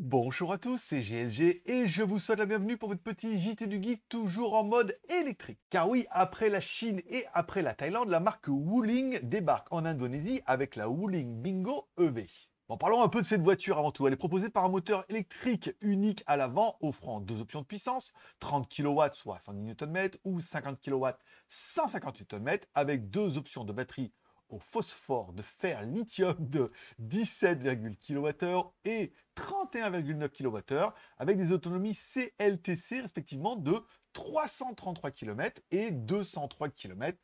Bonjour à tous, c'est GLG et je vous souhaite la bienvenue pour votre petit JT du Geek toujours en mode électrique. Car oui, après la Chine et après la Thaïlande, la marque Wuling débarque en Indonésie avec la Wuling Bingo EV. Bon, parlons un peu de cette voiture avant tout. Elle est proposée par un moteur électrique unique à l'avant, offrant deux options de puissance, 30 kW 60 Nm ou 50 kW 158 Nm, avec deux options de batterie au phosphore, de fer, lithium de 17,1 kWh et 31,9 kWh, avec des autonomies CLTC respectivement de 333 km et 203 km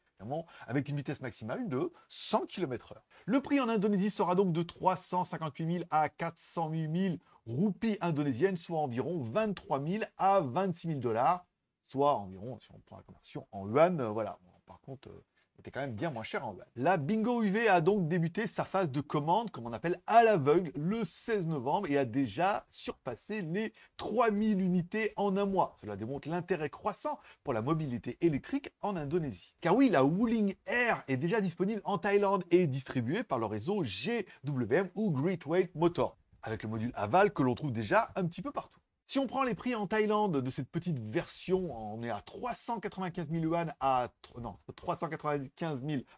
avec une vitesse maximale de 100 km/h. Le prix en Indonésie sera donc de 358 000 à 408 000 roupies indonésiennes, soit environ 23 000 à 26 000 dollars, soit environ, si on prend la conversion en yuan, euh, voilà. par contre, euh, quand même bien moins cher en vrai. La Bingo UV a donc débuté sa phase de commande, comme on appelle à l'aveugle, le 16 novembre et a déjà surpassé les 3000 unités en un mois. Cela démontre l'intérêt croissant pour la mobilité électrique en Indonésie. Car oui, la Wuling Air est déjà disponible en Thaïlande et distribuée par le réseau GWM ou Great Weight Motor, avec le module aval que l'on trouve déjà un petit peu partout. Si on prend les prix en Thaïlande de cette petite version, on est à 395 000 à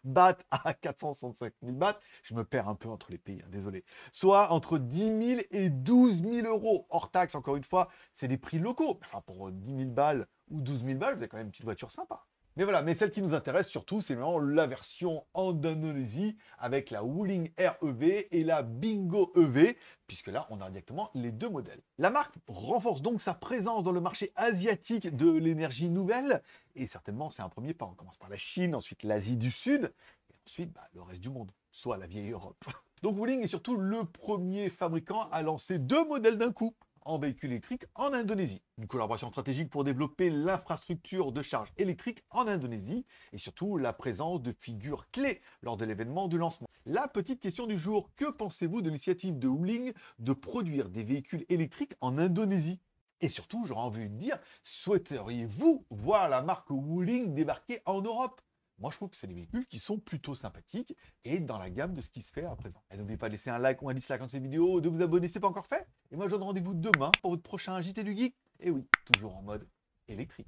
bahts à 465 000 bahts. Je me perds un peu entre les pays, hein, désolé. Soit entre 10 000 et 12 000 euros hors taxe. Encore une fois, c'est des prix locaux. Enfin, pour 10 euh, 000 balles ou 12 000 balles, vous avez quand même une petite voiture sympa. Mais voilà, mais celle qui nous intéresse surtout, c'est vraiment la version en Indonésie avec la Wuling REV et la Bingo EV, puisque là, on a directement les deux modèles. La marque renforce donc sa présence dans le marché asiatique de l'énergie nouvelle, et certainement, c'est un premier pas. On commence par la Chine, ensuite l'Asie du Sud, et ensuite bah, le reste du monde, soit la vieille Europe. Donc Wuling est surtout le premier fabricant à lancer deux modèles d'un coup en véhicules électriques en Indonésie. Une collaboration stratégique pour développer l'infrastructure de charge électrique en Indonésie et surtout la présence de figures clés lors de l'événement du lancement. La petite question du jour, que pensez-vous de l'initiative de Wuling de produire des véhicules électriques en Indonésie et surtout, j'aurais envie de dire, souhaiteriez-vous voir la marque Wuling débarquer en Europe moi, je trouve que c'est des véhicules qui sont plutôt sympathiques et dans la gamme de ce qui se fait à présent. Et n'oubliez pas de laisser un like ou un dislike dans cette vidéo, de vous abonner si ce n'est pas encore fait. Et moi, je donne rendez-vous demain pour votre prochain JT du Geek. Et oui, toujours en mode électrique.